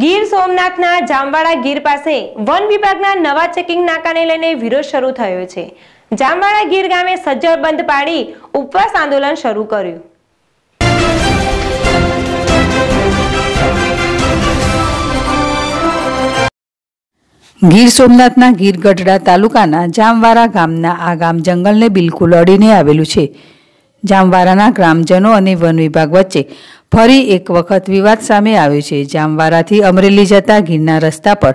ગીર સોમનાથના જામવાડા ગીર પાસે વન વિભાગના નવા ચેકિંગ નાકાને લઈને વિરોધ શરૂ થયો છે જામવાડા ગીર ગામે સજ્જડ બંધ પાડી ઉપવાસ આંદોલન શરૂ કર્યું ગીર સોમનાથના ગીર ગઢડા તાલુકાના જામવારા ગામના આ ગામ જંગલને બિલકુલ અડીને આવેલું છે જામવારાના ગ્રામજનો અને વન વિભાગ વચ્ચે ફરી એક વખત વિવાદ સામે આવ્યો છે જામવારાથી અમરેલી જતા ગીરના રસ્તા પર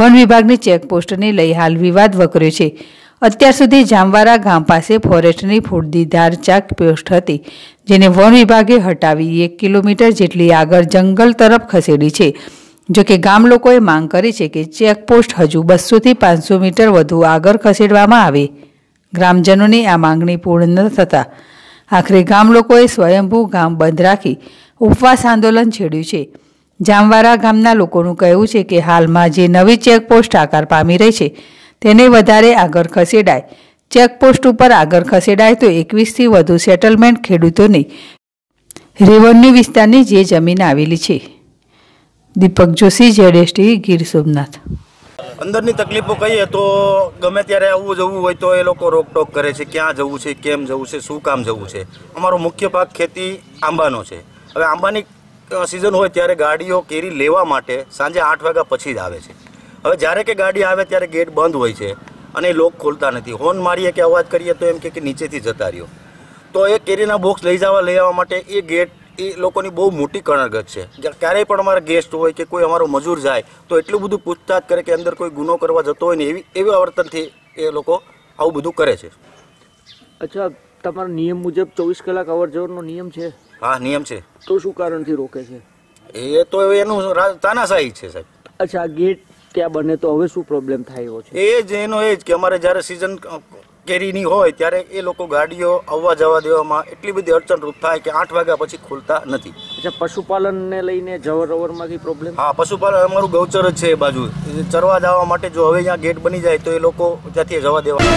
વન વિભાગની ચેકપોસ્ટને લઈ હાલ વિવાદ વકર્યો છે અત્યાર સુધી જામવારા ગામ પાસે ફોરેસ્ટની ફૂડદીધાર ચાક પોસ્ટ હતી જેને વન વિભાગે હટાવી એક કિલોમીટર જેટલી આગળ જંગલ તરફ ખસેડી છે જોકે ગામ લોકોએ માંગ કરી છે કે ચેકપોસ્ટ હજુ બસોથી પાંચસો મીટર વધુ આગળ ખસેડવામાં આવે ગ્રામજનોની આ માંગણી પૂર્ણ ન થતાં આખરે ગામ લોકોએ સ્વયંભૂ ગામ બંધ રાખી ઉપવાસ આંદોલન છેડ્યું છે જામવારા ગામના લોકોનું કહેવું છે કે હાલમાં જે નવી ચેકપોસ્ટ આકાર પામી રહી છે તેને વધારે આગળ ખસેડાય ચેકપોસ્ટ ઉપર આગળ ખસેડાય તો એકવીસથી વધુ સેટલમેન્ટ ખેડૂતોની રેવન્યુ વિસ્તારની જે જમીન આવેલી છે દીપક જોશી જેડેસટી ગીર સોમનાથ અંદરની તકલીફો કહીએ તો ગમે ત્યારે આવવું જવું હોય તો એ લોકો રોકટોક કરે છે ક્યાં જવું છે કેમ જવું છે શું કામ જવું છે અમારો મુખ્ય પાક ખેતી આંબાનો છે હવે આંબાની સિઝન હોય ત્યારે ગાડીઓ કેરી લેવા માટે સાંજે આઠ વાગ્યા પછી જ આવે છે હવે જ્યારે કે ગાડી આવે ત્યારે ગેટ બંધ હોય છે અને લોક ખોલતા નથી હોર્ન મારીએ કે અવાજ કરીએ તો એમ કે નીચેથી જતા રહ્યો તો એ કેરીના બોક્સ લઈ જવા લઈ આવવા માટે એ ગેટ એ લોકોની બહુ મોટી કણરગત છે ક્યારેય પણ અમારા ગેસ્ટ હોય કે કોઈ અમારો મજૂર જાય તો એટલું બધું પૂછતાછ કરે કે અંદર કોઈ ગુનો કરવા જતો હોય ને એવી એવા વર્તનથી એ લોકો આવું બધું કરે છે અચ્છા તમારો નિયમ મુજબ ચોવીસ કલાક અવર જવરનો નિયમ છે હા નિયમ છે તો શું કારણથી રોકે છે એ તો એનું તાનાશાહી છે સાહેબ અચ્છા ગેટ ત્યાં બને તો હવે શું પ્રોબ્લેમ થાય એવો છે એ જ એનો એ જ કે અમારે જ્યારે સિઝન કેરીની હોય ત્યારે એ લોકો ગાડીઓ આવવા જવા દેવામાં એટલી બધી અડચણરૂપ થાય કે આઠ વાગ્યા પછી ખોલતા નથી પશુપાલનને લઈને જવર પ્રોબ્લેમ હા પશુપાલન અમારું ગૌચર જ છે એ બાજુ ચરવા જવા માટે જો હવે અહીંયા ગેટ બની જાય તો એ લોકો ત્યાંથી જવા દેવા